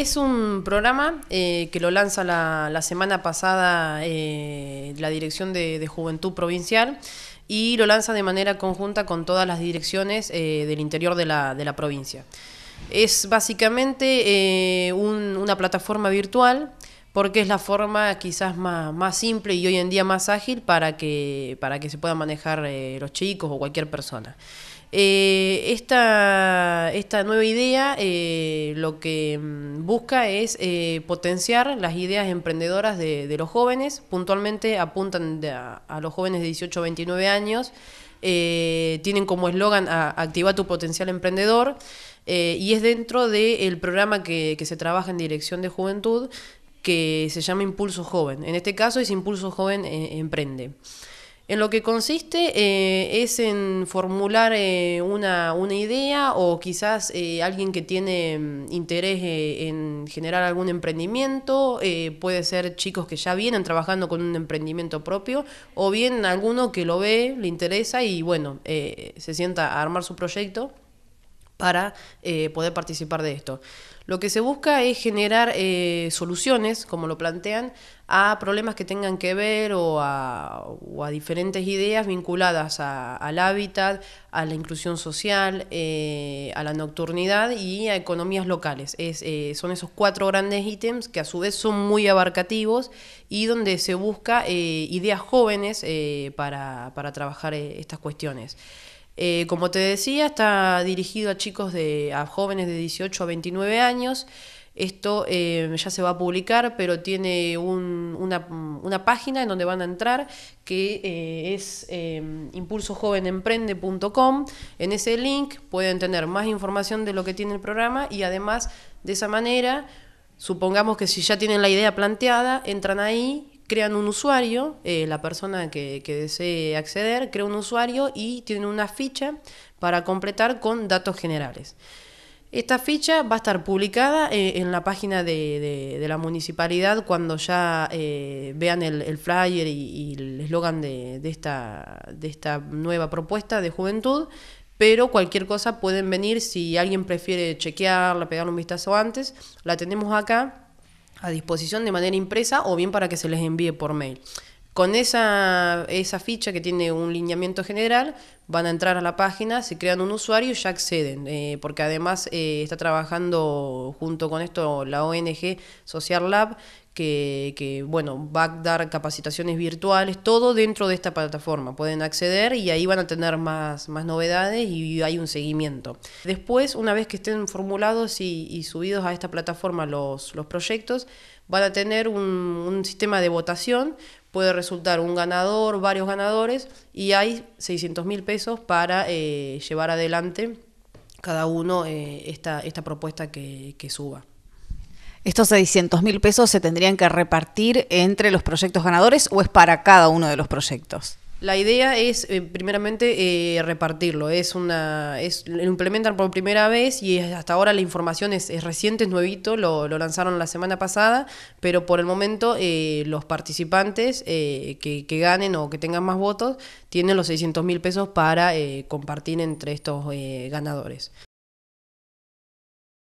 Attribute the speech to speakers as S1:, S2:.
S1: es un programa eh, que lo lanza la, semana pasada eh, la Dirección de, Juventud Provincial y lo lanza de manera conjunta con todas las direcciones eh, del interior de la, provincia. Es básicamente una plataforma virtual porque es la forma quizás más, simple y hoy en día más ágil para que, para que se puedan manejar los chicos o cualquier persona. Eh, esta, nueva idea eh, lo que mm, busca es eh, potenciar las ideas emprendedoras de, los jóvenes, puntualmente apuntan a, los jóvenes de 18 a 29 años, tienen como eslogan activa tu potencial emprendedor. y es dentro del programa que se trabaja en Dirección de Juventud, que se llama Impulso Joven. En este caso es Impulso Joven Emprende. En lo que consiste eh, es en formular eh, una, una, idea o quizás eh, alguien que tiene mm, interés en generar algún emprendimiento, puede ser chicos que ya vienen trabajando con un emprendimiento propio o bien alguno que lo ve, le interesa y bueno, se sienta a armar su proyecto para eh, poder participar de esto. Lo que se busca es generar eh, soluciones, como lo plantean, a problemas que tengan que ver o a, diferentes ideas vinculadas a, al hábitat, a la inclusión social, eh, a la nocturnidad y a economías locales. son esos cuatro grandes ítems que a su vez son muy abarcativos y donde se busca ideas jóvenes para trabajar estas cuestiones. Eh, como te decía, está dirigido a chicos de, a jóvenes de 18 a 29 años. Esto eh, ya se va a publicar, pero tiene una, página en donde van a entrar que eh, es impulsojovenemprende.com. En ese link pueden tener más información de lo que tiene el programa y además de esa manera, supongamos que si ya tienen la idea planteada, entran ahí, crean un usuario, eh, la persona que, desee acceder crea un usuario y tiene una ficha para completar con datos generales. Esta ficha va a estar publicada eh, en la página de, la municipalidad cuando ya eh, vean el, flyer y, el eslogan de, esta, de esta nueva propuesta de juventud, pero cualquier cosa pueden venir si alguien prefiere chequearla, pegarle un vistazo antes, la tenemos acá a disposición de manera impresa o bien para que se les envíe por mail. Con esa, ficha que tiene un lineamiento general, van a entrar a la página, se crean un usuario y ya acceden, eh, porque además eh, está trabajando junto con esto la ONG Social Lab, que, bueno, va a dar capacitaciones virtuales, todo dentro de esta plataforma. Pueden acceder y ahí van a tener más, novedades y hay un seguimiento. Después, una vez que estén formulados y, subidos a esta plataforma los, proyectos, van a tener un sistema de votación puede resultar un ganador, varios ganadores, y hay 600 mil pesos para eh, llevar adelante cada uno eh, esta, propuesta que, que suba. ¿Estos 600 mil pesos se tendrían que repartir entre los proyectos ganadores o es para cada uno de los proyectos? La idea es, eh, primeramente, eh, repartirlo. Es una, es, lo implementan por primera vez y hasta ahora la información es, reciente, es nuevito, lo, lo, lanzaron la semana pasada, pero por el momento eh, los participantes que, que, ganen o que tengan más votos tienen los 600 mil pesos para compartir entre estos ganadores.